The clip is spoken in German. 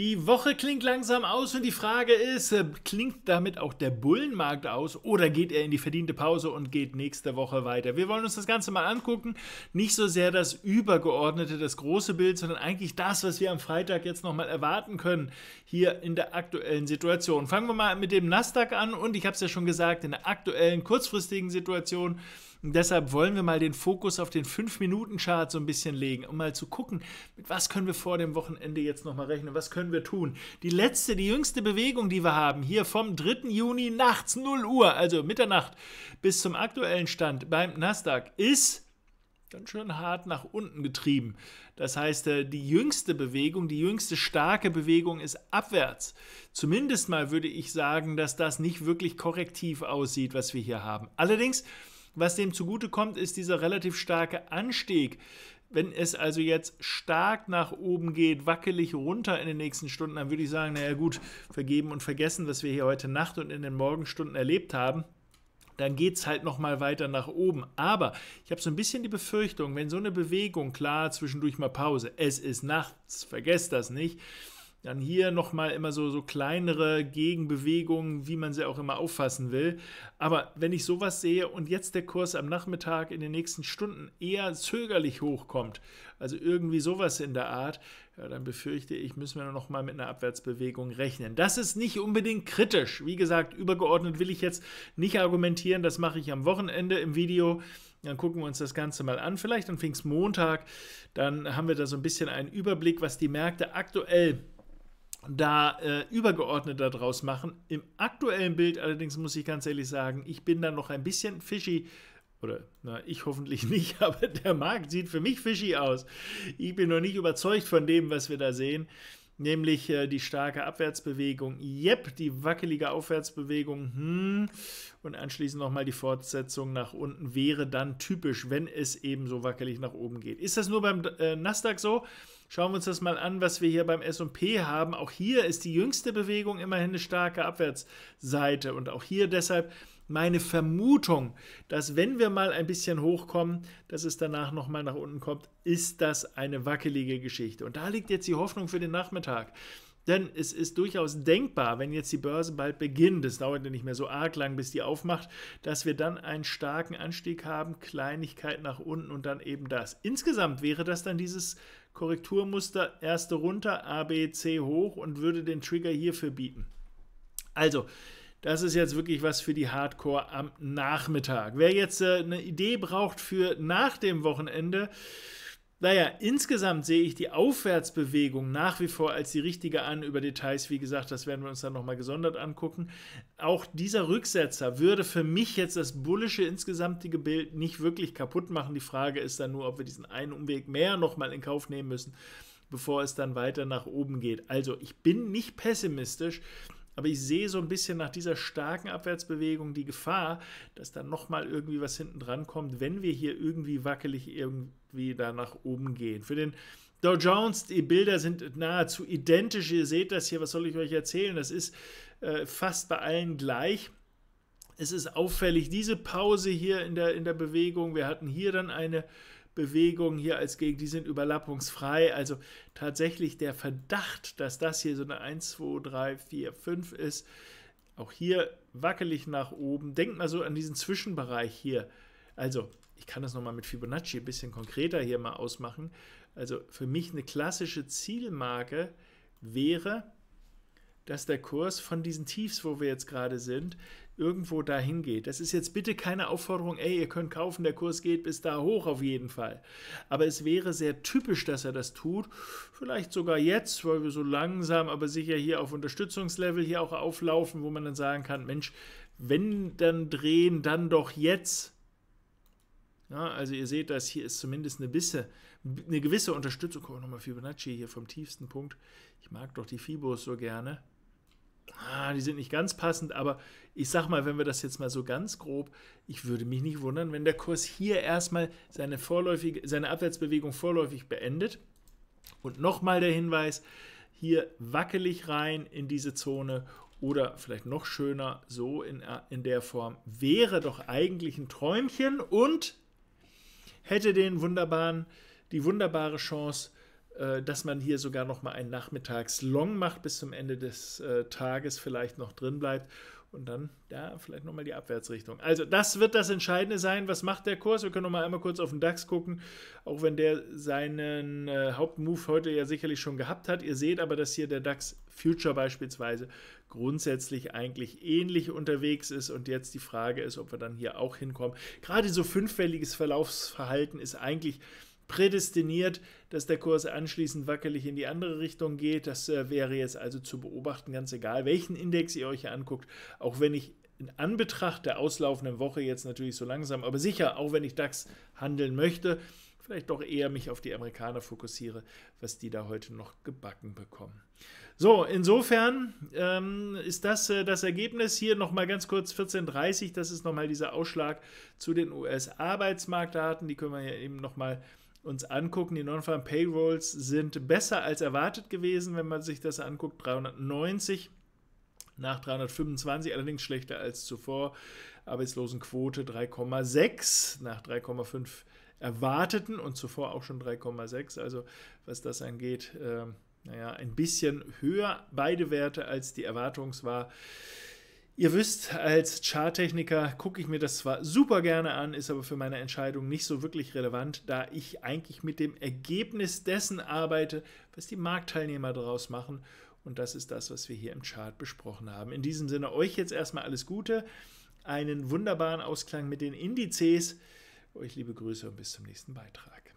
Die Woche klingt langsam aus und die Frage ist, äh, klingt damit auch der Bullenmarkt aus oder geht er in die verdiente Pause und geht nächste Woche weiter? Wir wollen uns das Ganze mal angucken. Nicht so sehr das übergeordnete, das große Bild, sondern eigentlich das, was wir am Freitag jetzt nochmal erwarten können hier in der aktuellen Situation. Fangen wir mal mit dem Nasdaq an und ich habe es ja schon gesagt, in der aktuellen kurzfristigen Situation und deshalb wollen wir mal den Fokus auf den 5-Minuten-Chart so ein bisschen legen, um mal zu gucken, mit was können wir vor dem Wochenende jetzt nochmal rechnen, was können wir tun. Die letzte, die jüngste Bewegung, die wir haben, hier vom 3. Juni nachts 0 Uhr, also Mitternacht, bis zum aktuellen Stand beim Nasdaq, ist ganz schön hart nach unten getrieben. Das heißt, äh, die jüngste Bewegung, die jüngste starke Bewegung ist abwärts. Zumindest mal würde ich sagen, dass das nicht wirklich korrektiv aussieht, was wir hier haben. Allerdings was dem zugute kommt, ist dieser relativ starke Anstieg. Wenn es also jetzt stark nach oben geht, wackelig runter in den nächsten Stunden, dann würde ich sagen, naja gut, vergeben und vergessen, was wir hier heute Nacht und in den Morgenstunden erlebt haben dann geht es halt nochmal weiter nach oben. Aber ich habe so ein bisschen die Befürchtung, wenn so eine Bewegung, klar, zwischendurch mal Pause, es ist nachts, vergesst das nicht, dann hier nochmal immer so, so kleinere Gegenbewegungen, wie man sie auch immer auffassen will. Aber wenn ich sowas sehe und jetzt der Kurs am Nachmittag in den nächsten Stunden eher zögerlich hochkommt, also irgendwie sowas in der Art, ja, dann befürchte ich, müssen wir nochmal mit einer Abwärtsbewegung rechnen. Das ist nicht unbedingt kritisch. Wie gesagt, übergeordnet will ich jetzt nicht argumentieren. Das mache ich am Wochenende im Video. Dann gucken wir uns das Ganze mal an. Vielleicht am Pfingstmontag. Dann haben wir da so ein bisschen einen Überblick, was die Märkte aktuell da äh, übergeordnet daraus machen. Im aktuellen Bild allerdings muss ich ganz ehrlich sagen, ich bin da noch ein bisschen fishy. Oder, na, ich hoffentlich nicht, aber der Markt sieht für mich fishy aus. Ich bin noch nicht überzeugt von dem, was wir da sehen. Nämlich äh, die starke Abwärtsbewegung, Jep, die wackelige Aufwärtsbewegung, hm, und anschließend nochmal die Fortsetzung nach unten wäre dann typisch, wenn es eben so wackelig nach oben geht. Ist das nur beim äh, Nasdaq so? Schauen wir uns das mal an, was wir hier beim SP haben. Auch hier ist die jüngste Bewegung immerhin eine starke Abwärtsseite. Und auch hier deshalb meine Vermutung, dass wenn wir mal ein bisschen hochkommen, dass es danach nochmal nach unten kommt, ist das eine wackelige Geschichte. Und da liegt jetzt die Hoffnung für den Nachmittag. Denn es ist durchaus denkbar, wenn jetzt die Börse bald beginnt, es dauert ja nicht mehr so arg lang, bis die aufmacht, dass wir dann einen starken Anstieg haben, Kleinigkeit nach unten und dann eben das. Insgesamt wäre das dann dieses Korrekturmuster erste runter, A, B, C hoch und würde den Trigger hierfür bieten. Also, das ist jetzt wirklich was für die Hardcore am Nachmittag. Wer jetzt äh, eine Idee braucht für nach dem Wochenende, naja, insgesamt sehe ich die Aufwärtsbewegung nach wie vor als die richtige an. Über Details, wie gesagt, das werden wir uns dann nochmal gesondert angucken. Auch dieser Rücksetzer würde für mich jetzt das bullische insgesamtige Bild nicht wirklich kaputt machen. Die Frage ist dann nur, ob wir diesen einen Umweg mehr nochmal in Kauf nehmen müssen, bevor es dann weiter nach oben geht. Also ich bin nicht pessimistisch. Aber ich sehe so ein bisschen nach dieser starken Abwärtsbewegung die Gefahr, dass da nochmal irgendwie was hinten dran kommt, wenn wir hier irgendwie wackelig irgendwie da nach oben gehen. Für den Dow Jones, die Bilder sind nahezu identisch. Ihr seht das hier, was soll ich euch erzählen? Das ist äh, fast bei allen gleich. Es ist auffällig, diese Pause hier in der, in der Bewegung. Wir hatten hier dann eine Bewegungen hier als gegen, die sind überlappungsfrei. Also tatsächlich der Verdacht, dass das hier so eine 1, 2, 3, 4, 5 ist, auch hier wackelig nach oben. Denkt mal so an diesen Zwischenbereich hier. Also, ich kann das nochmal mit Fibonacci ein bisschen konkreter hier mal ausmachen. Also für mich eine klassische Zielmarke wäre dass der Kurs von diesen Tiefs, wo wir jetzt gerade sind, irgendwo dahin geht. Das ist jetzt bitte keine Aufforderung, ey, ihr könnt kaufen, der Kurs geht bis da hoch auf jeden Fall. Aber es wäre sehr typisch, dass er das tut. Vielleicht sogar jetzt, weil wir so langsam, aber sicher hier auf Unterstützungslevel hier auch auflaufen, wo man dann sagen kann, Mensch, wenn dann drehen, dann doch jetzt. Ja, also ihr seht, dass hier ist zumindest eine, bisse, eine gewisse Unterstützung. Guck nochmal Fibonacci hier vom tiefsten Punkt. Ich mag doch die Fibos so gerne. Ah, die sind nicht ganz passend, aber ich sag mal, wenn wir das jetzt mal so ganz grob, ich würde mich nicht wundern, wenn der Kurs hier erstmal seine, vorläufige, seine Abwärtsbewegung vorläufig beendet. Und nochmal der Hinweis, hier wackelig rein in diese Zone oder vielleicht noch schöner so in, in der Form, wäre doch eigentlich ein Träumchen und hätte den wunderbaren, die wunderbare Chance, äh, dass man hier sogar noch mal einen Nachmittagslong macht bis zum Ende des äh, Tages, vielleicht noch drin bleibt und dann da ja, vielleicht nochmal die Abwärtsrichtung. Also das wird das Entscheidende sein. Was macht der Kurs? Wir können nochmal einmal kurz auf den DAX gucken, auch wenn der seinen äh, Hauptmove heute ja sicherlich schon gehabt hat. Ihr seht aber, dass hier der DAX Future beispielsweise grundsätzlich eigentlich ähnlich unterwegs ist. Und jetzt die Frage ist, ob wir dann hier auch hinkommen. Gerade so fünffälliges Verlaufsverhalten ist eigentlich prädestiniert, dass der Kurs anschließend wackelig in die andere Richtung geht. Das äh, wäre jetzt also zu beobachten, ganz egal, welchen Index ihr euch hier anguckt. Auch wenn ich in Anbetracht der auslaufenden Woche jetzt natürlich so langsam, aber sicher, auch wenn ich DAX handeln möchte, vielleicht doch eher mich auf die Amerikaner fokussiere, was die da heute noch gebacken bekommen. So, insofern ähm, ist das äh, das Ergebnis hier nochmal ganz kurz 14.30, das ist nochmal dieser Ausschlag zu den US-Arbeitsmarktdaten, die können wir ja eben nochmal uns angucken, die Non-Farm Payrolls sind besser als erwartet gewesen, wenn man sich das anguckt. 390 nach 325, allerdings schlechter als zuvor. Arbeitslosenquote 3,6 nach 3,5 erwarteten und zuvor auch schon 3,6. Also was das angeht, äh, naja, ein bisschen höher beide Werte als die Erwartungs war. Ihr wisst, als Charttechniker gucke ich mir das zwar super gerne an, ist aber für meine Entscheidung nicht so wirklich relevant, da ich eigentlich mit dem Ergebnis dessen arbeite, was die Marktteilnehmer daraus machen. Und das ist das, was wir hier im Chart besprochen haben. In diesem Sinne euch jetzt erstmal alles Gute, einen wunderbaren Ausklang mit den Indizes. Euch liebe Grüße und bis zum nächsten Beitrag.